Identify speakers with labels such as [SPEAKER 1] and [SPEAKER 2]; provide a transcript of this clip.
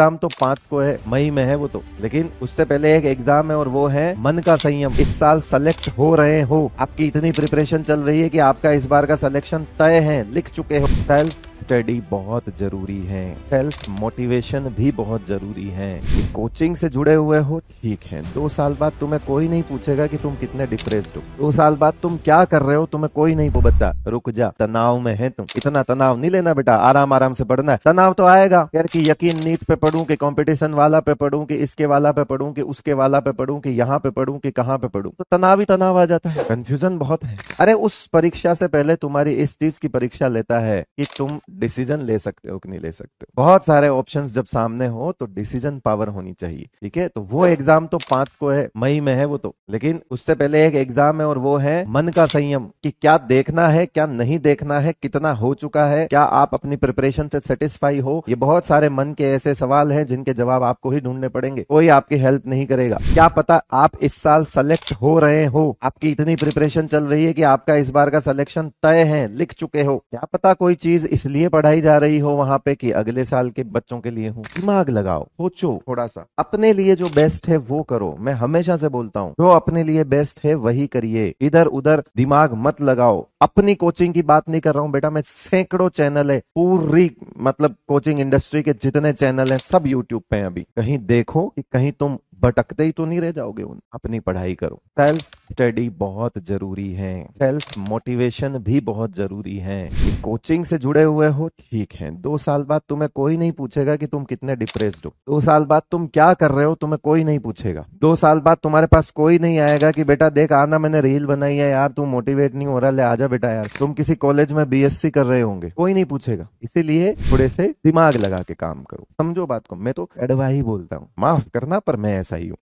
[SPEAKER 1] exam तो पांच को है मई में है वो तो लेकिन उससे पहले एक एग्जाम है और वो है मन का संयम इस साल सेलेक्ट हो रहे हो आपकी इतनी प्रिपरेशन चल रही है कि आपका इस बार का सिलेक्शन तय है लिख चुके हो स्टडी बहुत ज़रूरी है सेल्फ मोटिवेशन भी बहुत ज़रूरी है कोचिंग से जुड़े हुए हो ठीक है दो साल बाद तुम्हें कोई नहीं पूछेगा कि तुम कितने डिप्रेस हो दो साल बाद तुम क्या कर रहे हो तुम्हें कोई नहीं वो बच्चा रुक जा तनाव में है तुम इतना तनाव नहीं लेना बेटा आराम आराम से पढ़ना है तनाव तो आएगा यार की यकीन नीट पे पढ़ू की कॉम्पिटिशन वाला पे पढ़ू की इसके वाला पे पढ़ू की उसके वाला पे पढ़ू की यहाँ पे पढ़ू की कहाँ पे पढ़ू तो तनाव ही तनाव आ जाता है कंफ्यूजन बहुत है अरे उस परीक्षा से पहले तुम्हारी इस चीज की परीक्षा लेता है कि तुम डिसीजन ले सकते हो कि नहीं ले सकते बहुत सारे ऑप्शंस जब सामने हो तो डिसीजन पावर होनी चाहिए ठीक है तो वो एग्जाम तो पांच को है मई में है वो तो लेकिन उससे पहले एक एग्जाम है और वो है मन का संयम कि क्या देखना है क्या नहीं देखना है कितना हो चुका है क्या आप अपनी प्रिपरेशन से सेटिस्फाई हो ये बहुत सारे मन के ऐसे सवाल है जिनके जवाब आपको ही ढूंढने पड़ेंगे कोई आपकी हेल्प नहीं करेगा क्या पता आप इस साल सेलेक्ट हो रहे हो आपकी इतनी प्रिपरेशन चल रही है कि आपका इस बार का सिलेक्शन तय है लिख चुके हो क्या पता कोई चीज इसलिए लिए पढ़ाई जा रही हो वहां पे कि अगले साल के बच्चों के लिए हूँ दिमाग लगाओ सोचो थोड़ा सा अपने लिए जो बेस्ट है वो करो मैं हमेशा से बोलता हूँ जो अपने लिए बेस्ट है वही करिए इधर उधर दिमाग मत लगाओ अपनी कोचिंग की बात नहीं कर रहा हूँ बेटा मैं सैकड़ों चैनल है पूरी मतलब कोचिंग इंडस्ट्री के जितने चैनल है सब यूट्यूब पे अभी कहीं देखो कि कहीं तुम भटकते ही तो नहीं रह जाओगे उन अपनी पढ़ाई करो सेल्फ स्टडी बहुत जरूरी है सेल्फ मोटिवेशन भी बहुत जरूरी है कोचिंग से जुड़े हुए हो ठीक है दो साल बाद तुम्हें कोई नहीं पूछेगा कि तुम कितने डिप्रेस्ड हो दो साल बाद तुम क्या कर रहे हो तुम्हें कोई नहीं पूछेगा दो साल बाद तुम्हारे पास कोई नहीं आएगा कि बेटा देख आना मैंने रील बनाई है यार तू मोटिवेट नहीं हो रहा ले आजा बेटा यार तुम किसी कॉलेज में बी कर रहे होंगे कोई नहीं पूछेगा इसीलिए थोड़े से दिमाग लगा के काम करो समझो बात को मैं तो एडवाई बोलता हूँ माफ करना पर मैं ऐसा saiu